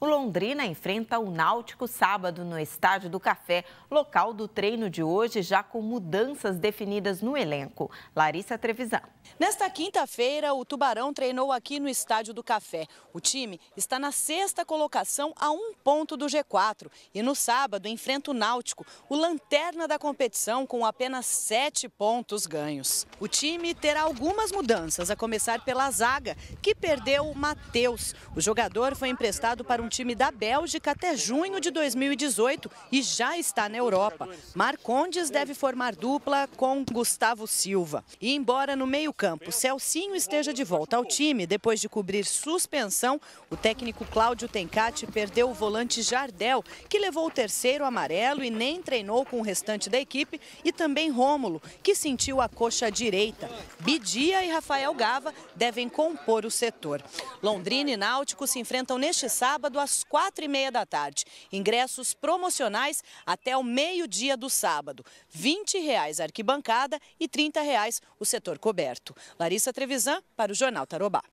O Londrina enfrenta o Náutico sábado no Estádio do Café, local do treino de hoje, já com mudanças definidas no elenco. Larissa Trevisan. Nesta quinta-feira, o Tubarão treinou aqui no Estádio do Café. O time está na sexta colocação a um ponto do G4 e no sábado enfrenta o Náutico, o lanterna da competição com apenas sete pontos ganhos. O time terá algumas mudanças, a começar pela zaga, que perdeu o Matheus. O jogador foi emprestado para um time da Bélgica até junho de 2018 e já está na Europa. Marcondes deve formar dupla com Gustavo Silva. E embora no meio-campo Celcinho esteja de volta ao time depois de cobrir suspensão, o técnico Cláudio Tencati perdeu o volante Jardel, que levou o terceiro amarelo e nem treinou com o restante da equipe, e também Rômulo, que sentiu a coxa direita. Bidia e Rafael Gava devem compor o setor. Londrina e Náutico se enfrentam neste sábado sábado às quatro e meia da tarde. Ingressos promocionais até o meio-dia do sábado. R$ 20,00 reais a arquibancada e R$ 30,00 reais o setor coberto. Larissa Trevisan para o Jornal Tarobá.